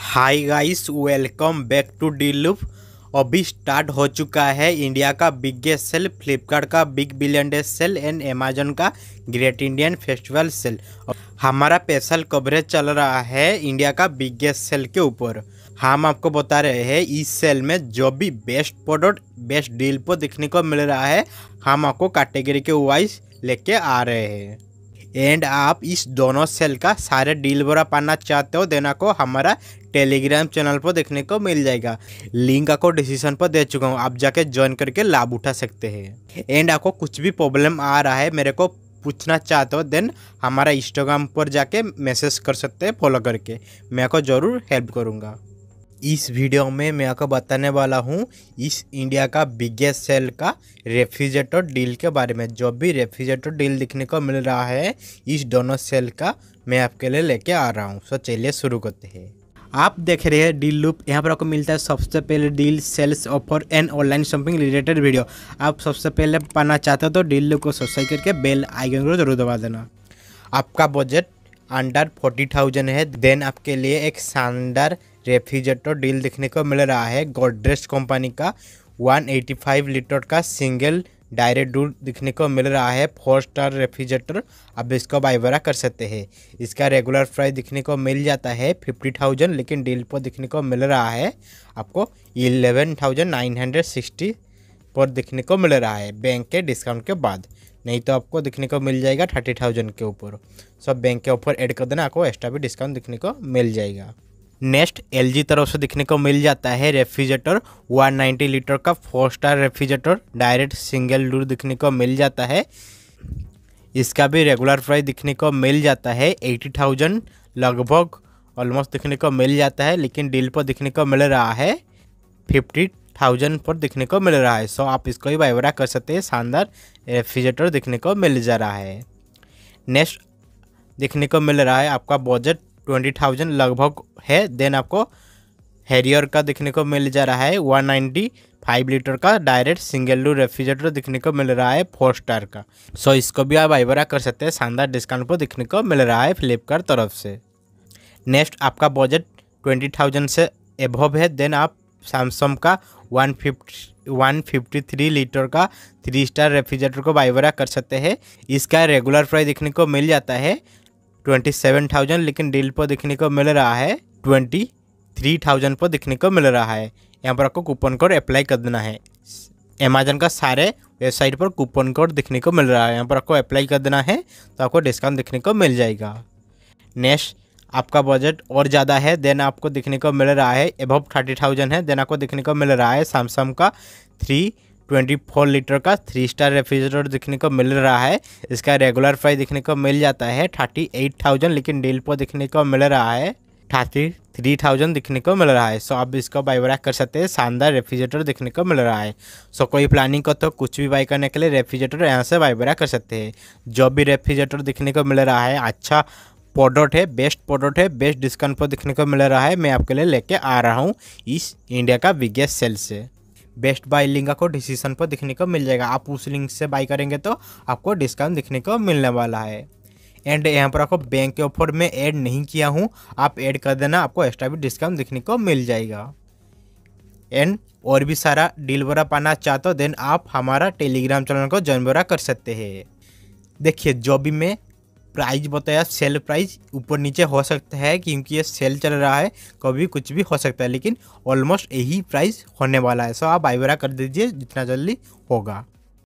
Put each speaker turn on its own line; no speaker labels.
hi guys welcome back to the Deal Loop अभी start हो चुका है इंडिया का बिगेस्ट सेल फ्लिपकार्ट का big billion day sale and Amazon का ग्रेट इंडियन फेस्टिवल सेल हमारा स्पेशल कवरेज चल रहा है इंडिया का बिगेस्ट सेल के ऊपर हम आपको बता रहे हैं इस सेल में जो भी बेस्ट प्रोडक्ट बेस्ट डील पर देखने को मिल रहा है हम आपको कैटेगरी के वाइज लेके आ रहे हैं एंड आप इस दोनों सेल का सारे डील बोरा पाना चाहते हो देना को हमारा टेलीग्राम चैनल पर देखने को मिल जाएगा लिंक आपको डिसीशन पर दे चुका हूँ आप जाके ज्वाइन करके लाभ उठा सकते हैं एंड आपको कुछ भी प्रॉब्लम आ रहा है मेरे को पूछना चाहते हो देन हमारा इंस्टाग्राम पर जाके मैसेज कर सकते हैं फॉलो करके मैं आपको ज़रूर हेल्प करूँगा इस वीडियो में मैं आपको बताने वाला हूँ इस इंडिया का बिगेस्ट सेल का रेफ्रिजरेटर डील के बारे में जो भी रेफ्रिजरेटर डील दिखने को मिल रहा है इस दोनों सेल का मैं आपके लिए लेके आ रहा हूँ सो चलिए शुरू करते हैं आप देख रहे हैं डील लूप यहाँ पर आपको मिलता है सबसे पहले deal sales offer and online shopping related video आप सबसे पहले पाना चाहते हो तो डील लूप को सब्सक्राइब करके बेल आइकन को जरूर दबा देना आपका बजट अंडर फोर्टी थाउजेंड है देन आपके लिए एक शानदार रेफ्रिजरेटर डील देखने को मिल रहा है गोडरेज कंपनी का वन लीटर का सिंगल डायरेक्ट डूर दिखने को मिल रहा है फोर स्टार रेफ्रिजरेटर आप इसको बाइवरा कर सकते हैं इसका रेगुलर प्राइस दिखने को मिल जाता है फिफ्टी थाउजेंड लेकिन डील पर दिखने को मिल रहा है आपको eleven thousand nine hundred sixty पर दिखने को मिल रहा है बैंक के डिस्काउंट के बाद नहीं तो आपको दिखने को मिल जाएगा थर्टी थाउजेंड के ऊपर सब बैंक के ऊपर एड कर देना आपको एक्स्ट्रा भी डिस्काउंट दिखने को मिल जाएगा नेक्स्ट जी तरफ से देखने को मिल जाता है रेफ्रिजरेटर 190 लीटर का four star refrigerator direct single door दिखने को मिल जाता है इसका भी रेगुलर प्राइस दिखने को मिल जाता है एटी थाउजेंड लगभग ऑलमोस्ट दिखने को मिल जाता है लेकिन डील पर दिखने को मिल रहा है फिफ्टी थाउजेंड पर दिखने को मिल रहा है सो आप इसको भी बाइवरा कर सकते हैं शानदार रेफ्रिजरेटर देखने को मिल जा रहा है नेक्स्ट देखने को मिल रहा है आपका बजट ट्वेंटी थाउजेंड लगभग है देन आपको हैरियर का देखने को मिल जा रहा है वन नाइन्टी फाइव लीटर का डायरेक्ट सिंगल डोर रेफ्रिजरेटर देखने को मिल रहा है फोर स्टार का सो so, इसको भी आप आईबरा कर सकते हैं शानदार डिस्काउंट पर देखने को मिल रहा है फ्लिपकार्ट तरफ से नेक्स्ट आपका बजट ट्वेंटी थाउजेंड से एभव है देन आप सैमसंग का one fifty one fifty three litre का थ्री स्टार रेफ्रिजरेटर को बाइवरा कर सकते हैं इसका रेगुलर प्राइस देखने को मिल जाता है ट्वेंटी सेवन थाउजेंड लेकिन डील पर देखने को मिल रहा है ट्वेंटी थ्री थाउजेंड पर देखने को मिल रहा है यहाँ पर आपको कूपन कोड अप्लाई कर देना है अमेजन का सारे वेबसाइट पर कूपन कोड देखने को मिल रहा है यहाँ पर आपको अप्लाई कर देना है तो आपको डिस्काउंट देखने को मिल जाएगा नेक्स्ट आपका बजट और ज़्यादा है देन आपको देखने को मिल रहा है एबव थर्टी थाउजेंड है देन आपको देखने को मिल रहा है सैमसंग का थ्री 24 लीटर का थ्री स्टार रेफ्रिजरेटर देखने को मिल रहा है इसका रेगुलर प्राइस देखने को मिल जाता है थर्टी एट थाउजेंड लेकिन डील पर देखने को मिल रहा है थर्टी थ्री थाउजेंड दिखने को मिल रहा है सो आप इसको बाई बराक कर सकते हैं शानदार रेफ्रिजरेटर देखने को मिल रहा है सो कोई प्लानिंग को तो कुछ भी बाई करने के लिए रेफ्रिजरेटर यहाँ से बाई बराक कर सकते हैं जो भी रेफ्रिजरेटर दिखने को मिल रहा है अच्छा प्रोडक्ट है बेस्ट प्रोडक्ट है बेस्ट डिस्काउंट पर दिखने को मिल रहा है मैं आपके लिए लेके आ रहा हूँ इस इंडिया का बिगेस्ट सेल से बेस्ट बाय लिंक आपको डिसीजन पर दिखने को मिल जाएगा आप उस लिंक से बाई करेंगे तो आपको डिस्काउंट दिखने को मिलने वाला है एंड यहाँ पर आपको बैंक के ऑफर में ऐड नहीं किया हूँ आप ऐड कर देना आपको एक्स्ट्रा भी डिस्काउंट दिखने को मिल जाएगा एंड और भी सारा डील वगैरह पाना चाहते हो देन आप हमारा टेलीग्राम चैनल को ज्वाइन वगैरह कर सकते हैं देखिए जो भी मैं प्राइस बताया सेल प्राइस ऊपर नीचे हो सकता है क्योंकि ये सेल चल रहा है कभी कुछ भी हो सकता है लेकिन ऑलमोस्ट यही प्राइस होने वाला है सो आप आईवरा कर दीजिए जितना जल्दी होगा